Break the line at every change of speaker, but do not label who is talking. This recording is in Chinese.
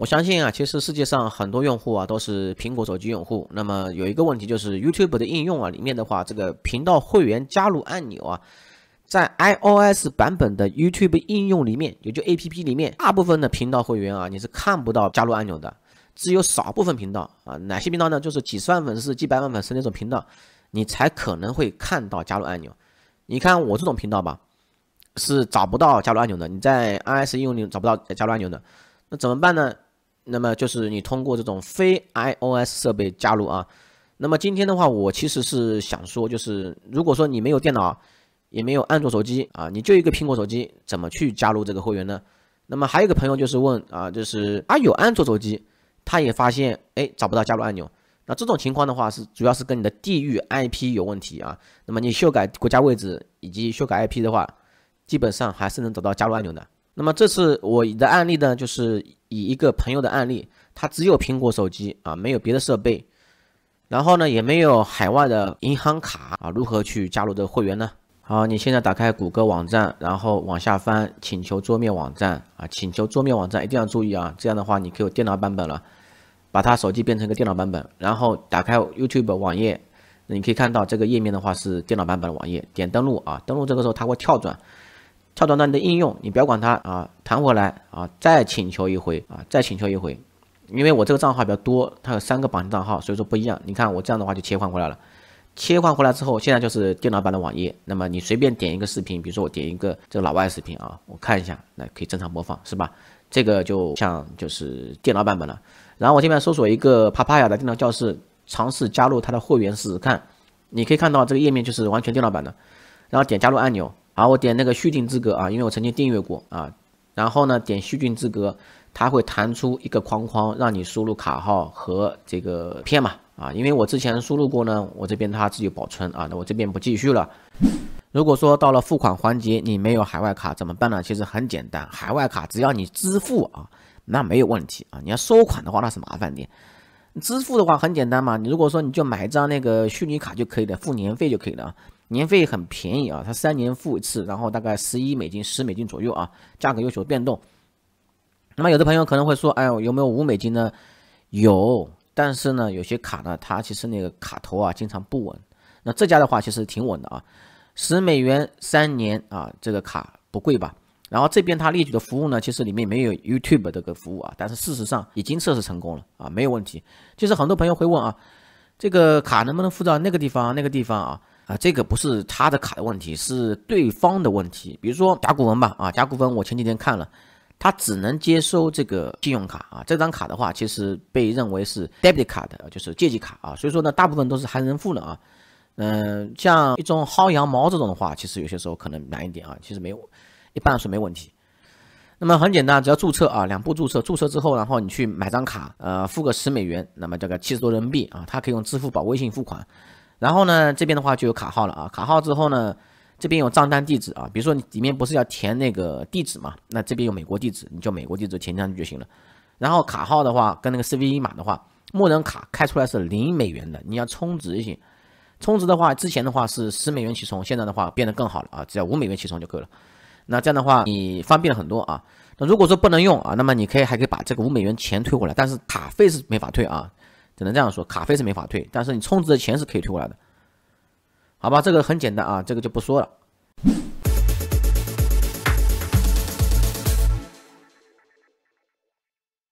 我相信啊，其实世界上很多用户啊都是苹果手机用户。那么有一个问题就是，YouTube 的应用啊里面的话，这个频道会员加入按钮啊，在 iOS 版本的 YouTube 应用里面，也就 APP 里面，大部分的频道会员啊，你是看不到加入按钮的。只有少部分频道啊，哪些频道呢？就是几十万粉丝、几百万粉丝那种频道，你才可能会看到加入按钮。你看我这种频道吧，是找不到加入按钮的。你在 iOS 应用里找不到加入按钮的，那怎么办呢？那么就是你通过这种非 iOS 设备加入啊。那么今天的话，我其实是想说，就是如果说你没有电脑，也没有安卓手机啊，你就一个苹果手机，怎么去加入这个会员呢？那么还有一个朋友就是问啊，就是他有安卓手机，他也发现哎找不到加入按钮。那这种情况的话，是主要是跟你的地域 IP 有问题啊。那么你修改国家位置以及修改 IP 的话，基本上还是能找到加入按钮的。那么这次我的案例呢，就是以一个朋友的案例，他只有苹果手机啊，没有别的设备，然后呢也没有海外的银行卡啊，如何去加入这个会员呢？好，你现在打开谷歌网站，然后往下翻，请求桌面网站啊，请求桌面网站一定要注意啊，这样的话你以有电脑版本了，把他手机变成一个电脑版本，然后打开 YouTube 网页，你可以看到这个页面的话是电脑版本的网页，点登录啊，登录这个时候它会跳转。跳转到你的应用，你不要管它啊，弹回来啊，再请求一回啊，再请求一回，因为我这个账号比较多，它有三个绑定账号，所以说不一样。你看我这样的话就切换过来了，切换回来之后，现在就是电脑版的网页。那么你随便点一个视频，比如说我点一个这个老外视频啊，我看一下，那可以正常播放，是吧？这个就像就是电脑版本了。然后我这边搜索一个帕帕亚的电脑教室，尝试加入他的会员试试看。你可以看到这个页面就是完全电脑版的，然后点加入按钮。好，我点那个续订资格啊，因为我曾经订阅过啊。然后呢，点续订资格，它会弹出一个框框，让你输入卡号和这个片嘛啊。因为我之前输入过呢，我这边它自己保存啊。那我这边不继续了。如果说到了付款环节，你没有海外卡怎么办呢？其实很简单，海外卡只要你支付啊，那没有问题啊。你要收款的话那是麻烦点，支付的话很简单嘛。你如果说你就买一张那个虚拟卡就可以了，付年费就可以了。年费很便宜啊，它三年付一次，然后大概十一美金、十美金左右啊，价格有所变动。那么有的朋友可能会说，哎，有没有五美金呢？有，但是呢，有些卡呢，它其实那个卡头啊，经常不稳。那这家的话其实挺稳的啊，十美元三年啊，这个卡不贵吧？然后这边它列举的服务呢，其实里面没有 YouTube 这个服务啊，但是事实上已经测试成功了啊，没有问题。就是很多朋友会问啊，这个卡能不能付到那个地方？那个地方啊？啊，这个不是他的卡的问题，是对方的问题。比如说甲骨文吧，啊，甲骨文我前几天看了，他只能接收这个信用卡啊。这张卡的话，其实被认为是 debit 卡的，就是借记卡啊。所以说呢，大部分都是含人付的啊。嗯，像一种薅羊毛这种的话，其实有些时候可能难一点啊。其实没有，一般是没问题。那么很简单，只要注册啊，两步注册，注册之后，然后你去买张卡，呃，付个十美元，那么这个七十多人民币啊，他可以用支付宝、微信付款。然后呢，这边的话就有卡号了啊，卡号之后呢，这边有账单地址啊，比如说你里面不是要填那个地址嘛，那这边有美国地址，你就美国地址填上去就行了。然后卡号的话跟那个 CVV 码的话，默认卡开出来是零美元的，你要充值一些，充值的话之前的话是十美元起充，现在的话变得更好了啊，只要五美元起充就够了。那这样的话你方便了很多啊。那如果说不能用啊，那么你可以还可以把这个五美元钱退回来，但是卡费是没法退啊。只能这样说，卡费是没法退，但是你充值的钱是可以退过来的，好吧？这个很简单啊，这个就不说了。